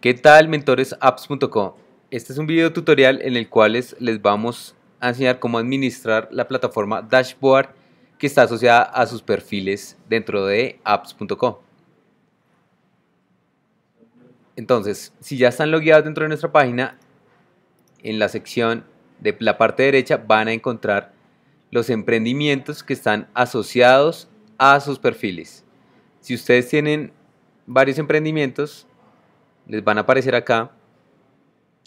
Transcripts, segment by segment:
¿Qué tal mentoresapps.com? Este es un video tutorial en el cual les vamos a enseñar cómo administrar la plataforma Dashboard que está asociada a sus perfiles dentro de apps.com. Entonces, si ya están logueados dentro de nuestra página, en la sección de la parte derecha van a encontrar los emprendimientos que están asociados a sus perfiles. Si ustedes tienen varios emprendimientos, les van a aparecer acá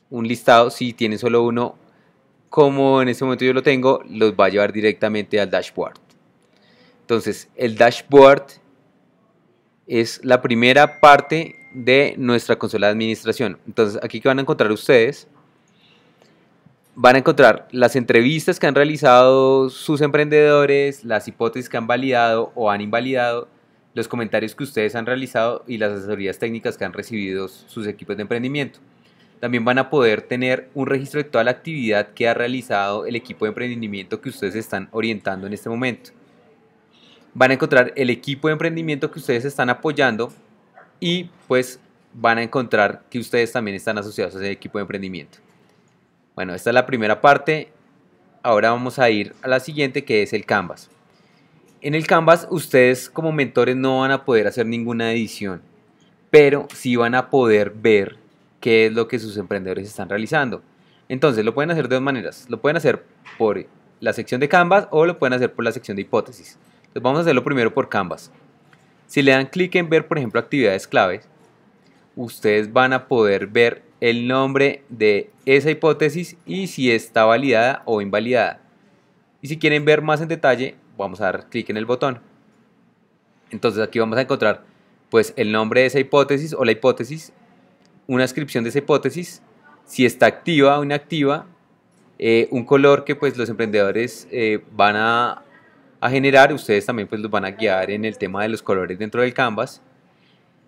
un listado. Si tienen solo uno, como en este momento yo lo tengo, los va a llevar directamente al dashboard. Entonces, el dashboard es la primera parte de nuestra consola de administración. Entonces, aquí que van a encontrar ustedes, van a encontrar las entrevistas que han realizado sus emprendedores, las hipótesis que han validado o han invalidado, los comentarios que ustedes han realizado y las asesorías técnicas que han recibido sus equipos de emprendimiento. También van a poder tener un registro de toda la actividad que ha realizado el equipo de emprendimiento que ustedes están orientando en este momento. Van a encontrar el equipo de emprendimiento que ustedes están apoyando y pues van a encontrar que ustedes también están asociados a ese equipo de emprendimiento. Bueno, esta es la primera parte. Ahora vamos a ir a la siguiente que es el Canvas. En el Canvas ustedes como mentores no van a poder hacer ninguna edición, pero sí van a poder ver qué es lo que sus emprendedores están realizando. Entonces lo pueden hacer de dos maneras. Lo pueden hacer por la sección de Canvas o lo pueden hacer por la sección de hipótesis. Entonces vamos a hacerlo primero por Canvas. Si le dan clic en ver, por ejemplo, actividades claves, ustedes van a poder ver el nombre de esa hipótesis y si está validada o invalidada. Y si quieren ver más en detalle, vamos a dar clic en el botón. Entonces aquí vamos a encontrar pues el nombre de esa hipótesis o la hipótesis, una descripción de esa hipótesis, si está activa o inactiva, eh, un color que pues los emprendedores eh, van a, generar, ustedes también pues los van a guiar en el tema de los colores dentro del canvas.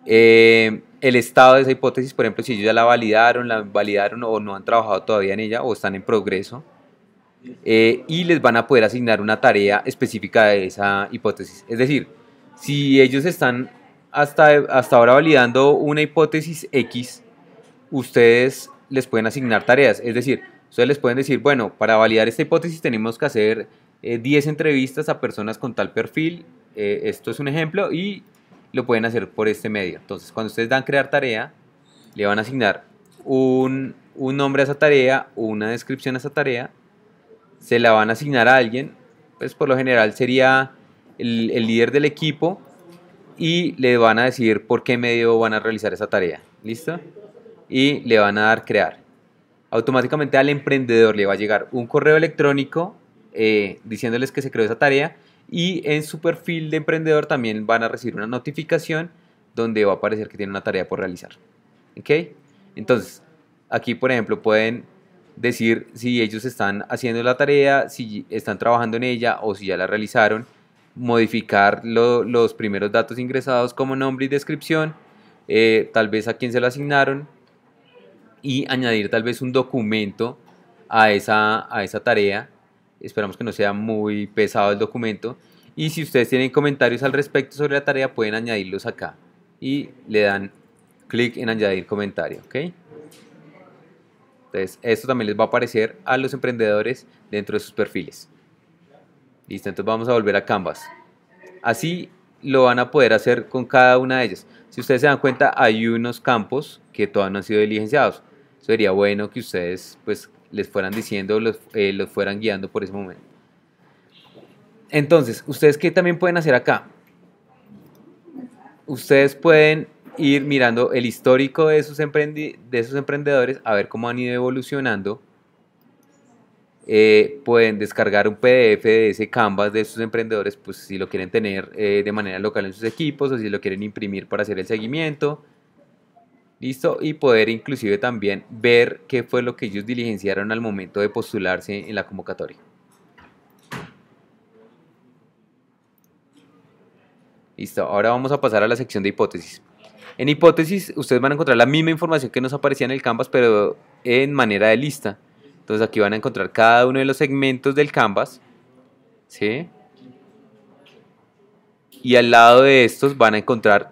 Eh, el estado de esa hipótesis, por ejemplo, si ellos ya la validaron, la validaron o no han trabajado todavía en ella o están en progreso. Eh, y les van a poder asignar una tarea específica de esa hipótesis. Es decir, si ellos están hasta, hasta ahora validando una hipótesis X, ustedes les pueden asignar tareas. Es decir, ustedes les pueden decir, bueno, para validar esta hipótesis tenemos que hacer 10 eh, entrevistas a personas con tal perfil. Eh, esto es un ejemplo y lo pueden hacer por este medio. Entonces, cuando ustedes dan crear tarea, le van a asignar un, un nombre a esa tarea, una descripción a esa tarea se la van a asignar a alguien, pues por lo general sería el, líder del equipo y le van a decir por qué medio van a realizar esa tarea. ¿Listo? Y le van a dar crear. Automáticamente al emprendedor le va a llegar un correo electrónico eh, diciéndoles que se creó esa tarea y en su perfil de emprendedor también van a recibir una notificación donde va a aparecer que tiene una tarea por realizar. ¿Ok? Entonces, aquí por ejemplo pueden decir si ellos están haciendo la tarea, si están trabajando en ella o si ya la realizaron, modificar los primeros datos ingresados como nombre y descripción, eh, tal vez a quién se lo asignaron y añadir tal vez un documento a esa, a esa tarea. Esperamos que no sea muy pesado el documento. Y si ustedes tienen comentarios al respecto sobre la tarea, pueden añadirlos acá. Y le dan clic en añadir comentario. ¿ok? Entonces, esto también les va a aparecer a los emprendedores dentro de sus perfiles. Listo, entonces vamos a volver a Canvas. Así lo van a poder hacer con cada una de ellas. Si ustedes se dan cuenta, hay unos campos que todavía no han sido diligenciados. Sería bueno que ustedes pues, les fueran diciendo, los, eh, los fueran guiando por ese momento. Entonces, ¿ustedes qué también pueden hacer acá? Ustedes pueden ir mirando el histórico de esos, de esos emprendedores, a ver cómo han ido evolucionando. Eh, pueden descargar un PDF de ese canvas de esos emprendedores, pues si lo quieren tener eh, de manera local en sus equipos o si lo quieren imprimir para hacer el seguimiento. Listo, y poder inclusive también ver qué fue lo que ellos diligenciaron al momento de postularse en la convocatoria. Listo, ahora vamos a pasar a la sección de hipótesis. En hipótesis, ustedes van a encontrar la misma información que nos aparecía en el canvas, pero en manera de lista. Entonces aquí van a encontrar cada uno de los segmentos del canvas. ¿sí? Y al lado de estos van a encontrar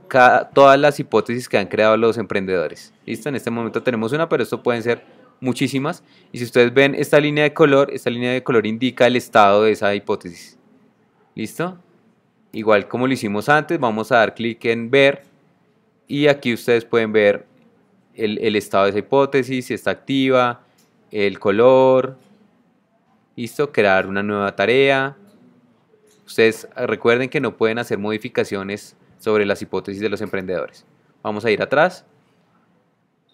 todas las hipótesis que han creado los emprendedores. ¿Listo? En este momento tenemos una, pero esto pueden ser muchísimas. Y si ustedes ven esta línea de color, esta línea de color indica el estado de esa hipótesis. ¿Listo? Igual como lo hicimos antes, vamos a dar clic en ver y aquí ustedes pueden ver el, estado de esa hipótesis, si está activa, el color. Listo, crear una nueva tarea. Ustedes recuerden que no pueden hacer modificaciones sobre las hipótesis de los emprendedores. Vamos a ir atrás.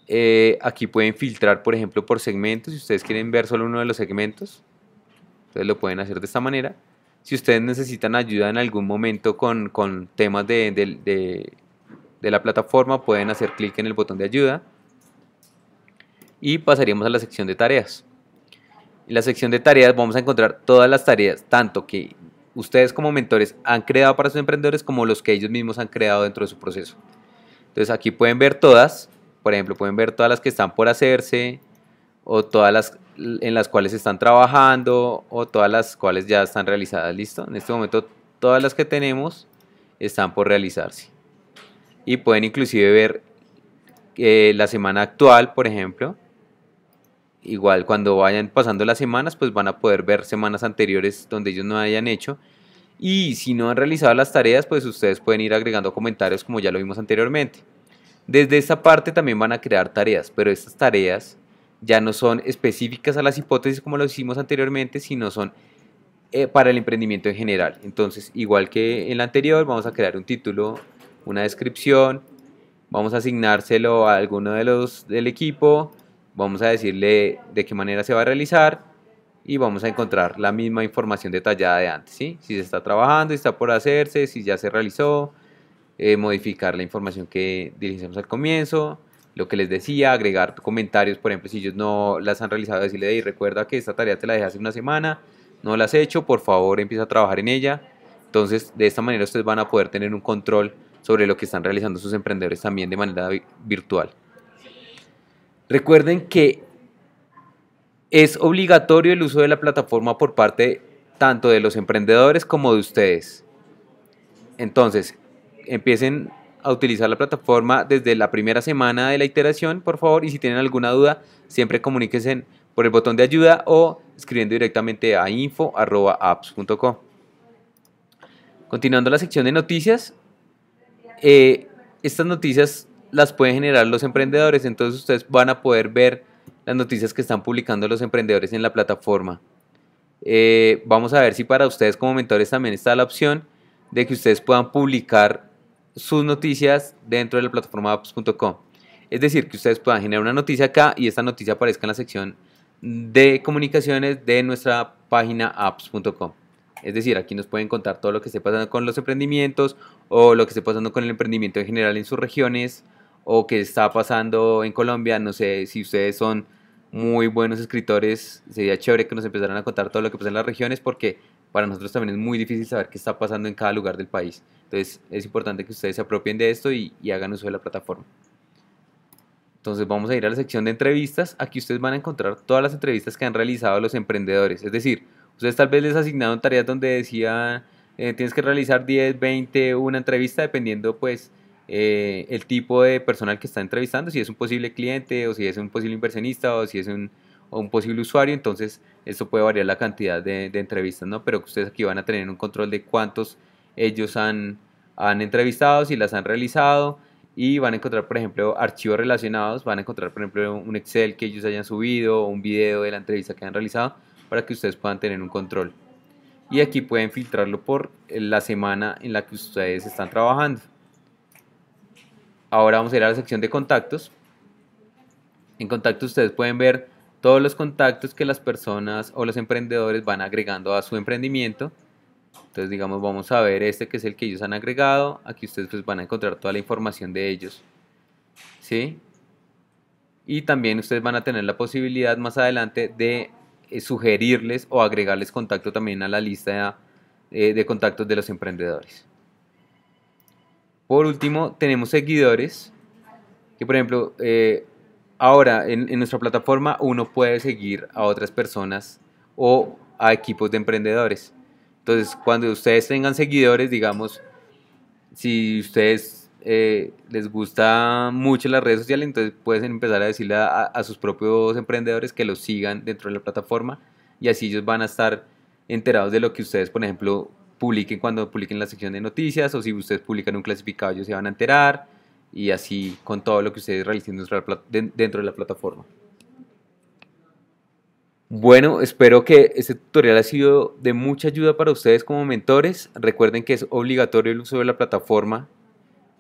Eh, aquí pueden filtrar, por ejemplo, por segmentos. Si ustedes quieren ver solo uno de los segmentos, ustedes lo pueden hacer de esta manera. Si ustedes necesitan ayuda en algún momento con, temas de de la plataforma pueden hacer clic en el botón de ayuda y pasaríamos a la sección de tareas. En la sección de tareas vamos a encontrar todas las tareas, tanto que ustedes como mentores han creado para sus emprendedores como los que ellos mismos han creado dentro de su proceso. Entonces aquí pueden ver todas, por ejemplo, pueden ver todas las que están por hacerse o todas las en las cuales están trabajando o todas las cuales ya están realizadas, ¿listo? En este momento todas las que tenemos están por realizarse y pueden inclusive ver eh, la semana actual, por ejemplo. Igual cuando vayan pasando las semanas, pues van a poder ver semanas anteriores donde ellos no hayan hecho. Y si no han realizado las tareas, pues ustedes pueden ir agregando comentarios como ya lo vimos anteriormente. Desde esta parte también van a crear tareas, pero estas tareas ya no son específicas a las hipótesis como lo hicimos anteriormente, sino son eh, para el emprendimiento en general. Entonces, igual que en la anterior, vamos a crear un título una descripción, vamos a asignárselo a alguno de los del equipo, vamos a decirle de qué manera se va a realizar y vamos a encontrar la misma información detallada de antes, ¿sí? si se está trabajando, si está por hacerse, si ya se realizó, eh, modificar la información que dirigimos al comienzo, lo que les decía, agregar comentarios, por ejemplo, si ellos no las han realizado, decirle, hey, recuerda que esta tarea te la dejé hace una semana, no la has hecho, por favor empieza a trabajar en ella. Entonces, de esta manera ustedes van a poder tener un control sobre lo que están realizando sus emprendedores también de manera virtual. Recuerden que es obligatorio el uso de la plataforma por parte tanto de los emprendedores como de ustedes. Entonces, empiecen a utilizar la plataforma desde la primera semana de la iteración, por favor, y si tienen alguna duda, siempre comuníquense por el botón de ayuda o escribiendo directamente a info.apps.com. Continuando la sección de noticias, eh, estas noticias las pueden generar los emprendedores, entonces ustedes van a poder ver las noticias que están publicando los emprendedores en la plataforma. Eh, vamos a ver si para ustedes como mentores también está la opción de que ustedes puedan publicar sus noticias dentro de la plataforma apps.com. Es decir, que ustedes puedan generar una noticia acá y esta noticia aparezca en la sección de comunicaciones de nuestra página apps.com. Es decir, aquí nos pueden contar todo lo que esté pasando con los emprendimientos o lo que esté pasando con el emprendimiento en general en sus regiones o qué está pasando en Colombia. No sé si ustedes son muy buenos escritores, sería chévere que nos empezaran a contar todo lo que pasa en las regiones porque para nosotros también es muy difícil saber qué está pasando en cada lugar del país. Entonces es importante que ustedes se apropien de esto y, y hagan uso de la plataforma. Entonces vamos a ir a la sección de entrevistas. Aquí ustedes van a encontrar todas las entrevistas que han realizado los emprendedores. Es decir, Ustedes tal vez les asignaron tareas donde decía eh, tienes que realizar 10, 20, una entrevista dependiendo pues eh, el tipo de personal que está entrevistando, si es un posible cliente o si es un posible inversionista o si es un, posible usuario, entonces esto puede variar la cantidad de, entrevistas, ¿no? Pero ustedes aquí van a tener un control de cuántos ellos han, han entrevistado, si las han realizado y van a encontrar, por ejemplo, archivos relacionados, van a encontrar, por ejemplo, un Excel que ellos hayan subido un video de la entrevista que han realizado para que ustedes puedan tener un control. Y aquí pueden filtrarlo por eh, la semana en la que ustedes están trabajando. Ahora vamos a ir a la sección de contactos. En contactos ustedes pueden ver todos los contactos que las personas o los emprendedores van agregando a su emprendimiento. Entonces, digamos, vamos a ver este que es el que ellos han agregado. Aquí ustedes pues, van a encontrar toda la información de ellos. ¿Sí? Y también ustedes van a tener la posibilidad más adelante de eh, sugerirles o agregarles contacto también a la lista eh, de, contactos de los emprendedores. Por último, tenemos seguidores, que por ejemplo, eh, ahora en, en nuestra plataforma uno puede seguir a otras personas o a equipos de emprendedores. Entonces, cuando ustedes tengan seguidores, digamos, si ustedes eh, les gusta mucho las redes sociales, entonces pueden empezar a decirle a, sus propios emprendedores que los sigan dentro de la plataforma y así ellos van a estar enterados de lo que ustedes, por ejemplo, publiquen cuando publiquen la sección de noticias o si ustedes publican un clasificado ellos se van a enterar y así con todo lo que ustedes realicen dentro de la plataforma. Bueno, espero que este tutorial ha sido de mucha ayuda para ustedes como mentores. Recuerden que es obligatorio el uso de la plataforma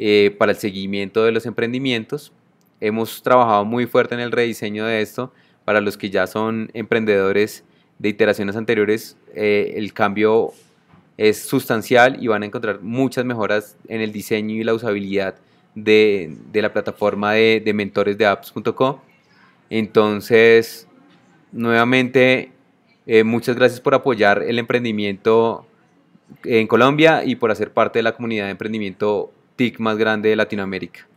eh, para el seguimiento de los emprendimientos. Hemos trabajado muy fuerte en el rediseño de esto. Para los que ya son emprendedores de iteraciones anteriores, eh, el cambio es sustancial y van a encontrar muchas mejoras en el diseño y la usabilidad de, la plataforma de, mentores de apps.co. Entonces, nuevamente, eh, muchas gracias por apoyar el emprendimiento en Colombia y por hacer parte de la comunidad de emprendimiento TIC más grande de Latinoamérica.